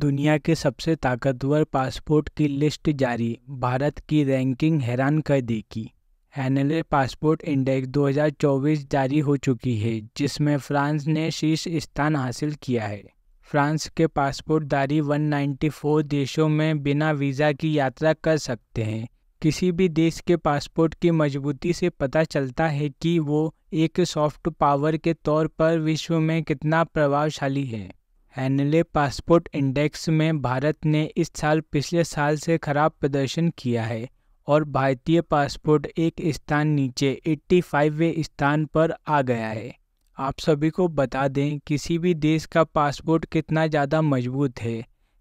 दुनिया के सबसे ताकतवर पासपोर्ट की लिस्ट जारी भारत की रैंकिंग हैरान कर देगी एनएलए पासपोर्ट इंडेक्स 2024 जारी हो चुकी है जिसमें फ्रांस ने शीर्ष स्थान हासिल किया है फ्रांस के पासपोर्टधारी 194 देशों में बिना वीज़ा की यात्रा कर सकते हैं किसी भी देश के पासपोर्ट की मजबूती से पता चलता है कि वो एक सॉफ्ट पावर के तौर पर विश्व में कितना प्रभावशाली है हैनले पासपोर्ट इंडेक्स में भारत ने इस साल पिछले साल से खराब प्रदर्शन किया है और भारतीय पासपोर्ट एक स्थान नीचे 85वें स्थान पर आ गया है आप सभी को बता दें किसी भी देश का पासपोर्ट कितना ज़्यादा मजबूत है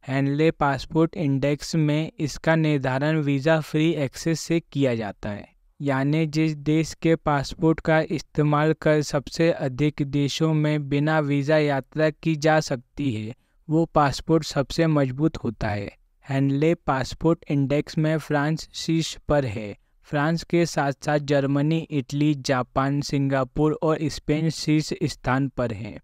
हैनले पासपोर्ट इंडेक्स में इसका निर्धारण वीज़ा फ्री एक्सेस से किया जाता है यानी जिस देश के पासपोर्ट का इस्तेमाल कर सबसे अधिक देशों में बिना वीज़ा यात्रा की जा सकती है वो पासपोर्ट सबसे मजबूत होता है हैंडले पासपोर्ट इंडेक्स में फ्रांस शीर्ष पर है फ्रांस के साथ साथ जर्मनी इटली जापान सिंगापुर और स्पेन शीर्ष स्थान पर हैं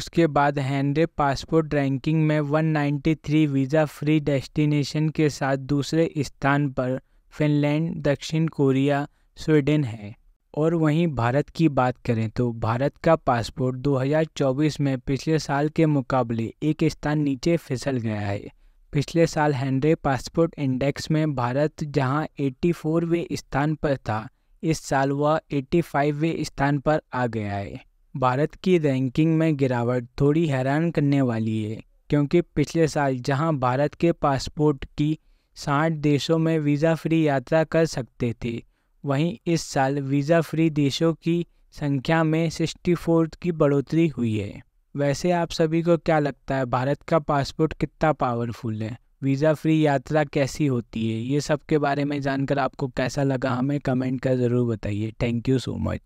उसके बाद हैंनरे पासपोर्ट रैंकिंग में 193 वीज़ा फ्री डेस्टिनेशन के साथ दूसरे स्थान पर फिनलैंड दक्षिण कोरिया स्वीडन है और वहीं भारत की बात करें तो भारत का पासपोर्ट 2024 में पिछले साल के मुकाबले एक स्थान नीचे फिसल गया है पिछले साल हैंनरे पासपोर्ट इंडेक्स में भारत जहां 84वें स्थान पर था इस साल वह 85वें स्थान पर आ गया है भारत की रैंकिंग में गिरावट थोड़ी हैरान करने वाली है क्योंकि पिछले साल जहां भारत के पासपोर्ट की साठ देशों में वीज़ा फ्री यात्रा कर सकते थे वहीं इस साल वीज़ा फ्री देशों की संख्या में सिक्सटी फोर्थ की बढ़ोतरी हुई है वैसे आप सभी को क्या लगता है भारत का पासपोर्ट कितना पावरफुल है वीज़ा फ्री यात्रा कैसी होती है ये सब के बारे में जानकर आपको कैसा लगा हमें कमेंट कर ज़रूर बताइए थैंक यू सो मच